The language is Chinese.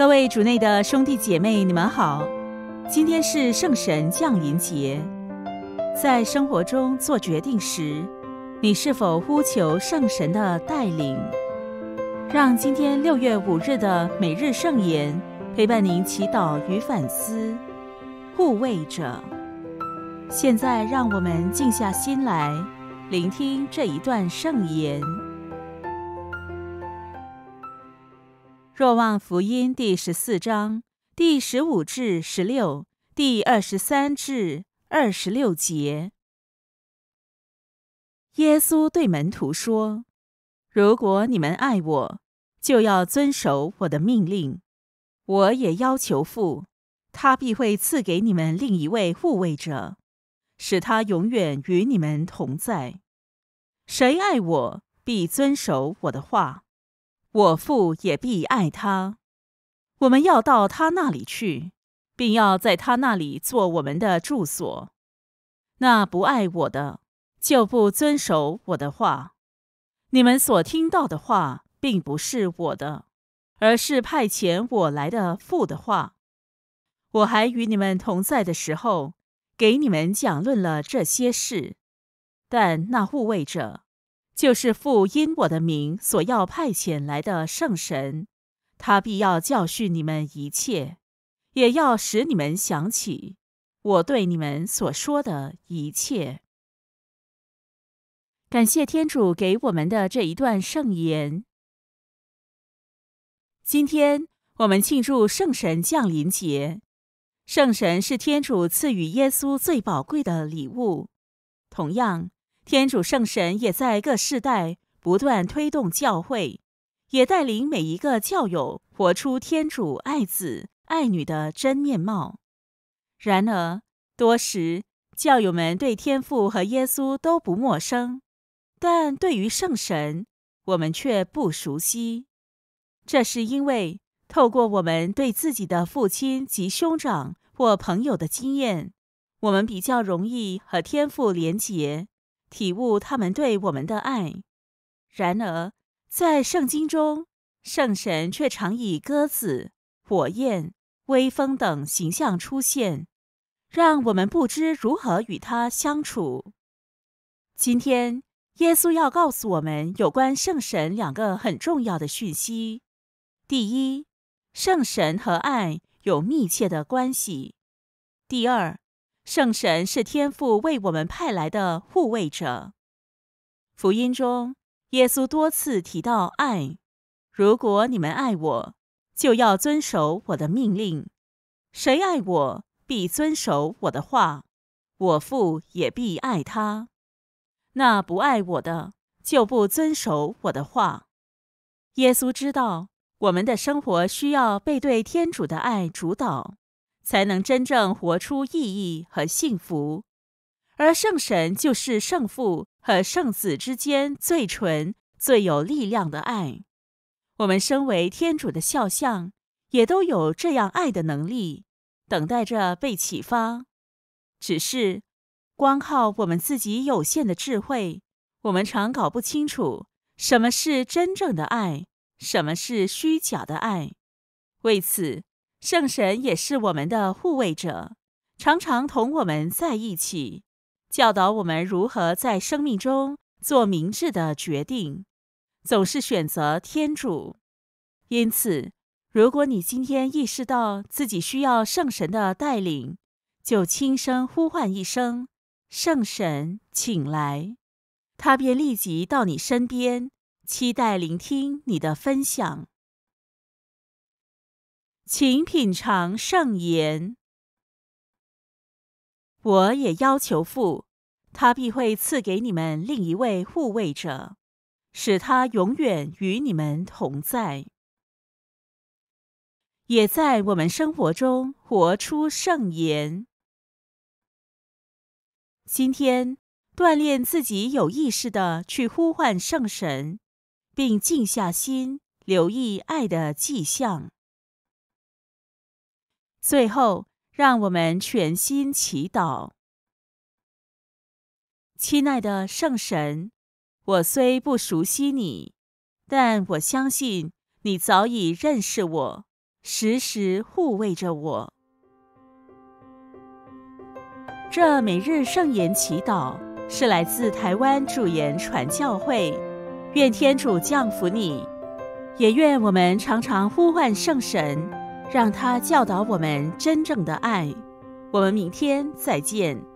各位主内的兄弟姐妹，你们好。今天是圣神降临节，在生活中做决定时，你是否呼求圣神的带领？让今天六月五日的每日圣言陪伴您祈祷与反思。护卫着。现在让我们静下心来，聆听这一段圣言。若望福音第十四章第十五至十六、第二十三至二十六节。耶稣对门徒说：“如果你们爱我，就要遵守我的命令。我也要求父，他必会赐给你们另一位护卫者，使他永远与你们同在。谁爱我，必遵守我的话。”我父也必爱他。我们要到他那里去，并要在他那里做我们的住所。那不爱我的，就不遵守我的话。你们所听到的话，并不是我的，而是派遣我来的父的话。我还与你们同在的时候，给你们讲论了这些事，但那护卫者。就是父因我的名所要派遣来的圣神，他必要教训你们一切，也要使你们想起我对你们所说的一切。感谢天主给我们的这一段圣言。今天我们庆祝圣神降临节，圣神是天主赐予耶稣最宝贵的礼物，同样。天主圣神也在各世代不断推动教会，也带领每一个教友活出天主爱子爱女的真面貌。然而多时，教友们对天父和耶稣都不陌生，但对于圣神，我们却不熟悉。这是因为透过我们对自己的父亲及兄长或朋友的经验，我们比较容易和天父连结。体悟他们对我们的爱。然而，在圣经中，圣神却常以鸽子、火焰、微风等形象出现，让我们不知如何与他相处。今天，耶稣要告诉我们有关圣神两个很重要的讯息：第一，圣神和爱有密切的关系；第二。圣神是天父为我们派来的护卫者。福音中，耶稣多次提到爱。如果你们爱我，就要遵守我的命令。谁爱我，必遵守我的话，我父也必爱他。那不爱我的，就不遵守我的话。耶稣知道，我们的生活需要被对天主的爱主导。才能真正活出意义和幸福，而圣神就是圣父和圣子之间最纯、最有力量的爱。我们身为天主的肖像，也都有这样爱的能力，等待着被启发。只是，光靠我们自己有限的智慧，我们常搞不清楚什么是真正的爱，什么是虚假的爱。为此。圣神也是我们的护卫者，常常同我们在一起，教导我们如何在生命中做明智的决定，总是选择天主。因此，如果你今天意识到自己需要圣神的带领，就轻声呼唤一声“圣神，请来”，他便立即到你身边，期待聆听你的分享。请品尝圣言。我也要求父，他必会赐给你们另一位护卫者，使他永远与你们同在，也在我们生活中活出圣言。今天，锻炼自己有意识的去呼唤圣神，并静下心留意爱的迹象。最后，让我们全心祈祷，亲爱的圣神，我虽不熟悉你，但我相信你早已认识我，时时护卫着我。这每日圣言祈祷是来自台湾主言传教会，愿天主降福你，也愿我们常常呼唤圣神。让他教导我们真正的爱。我们明天再见。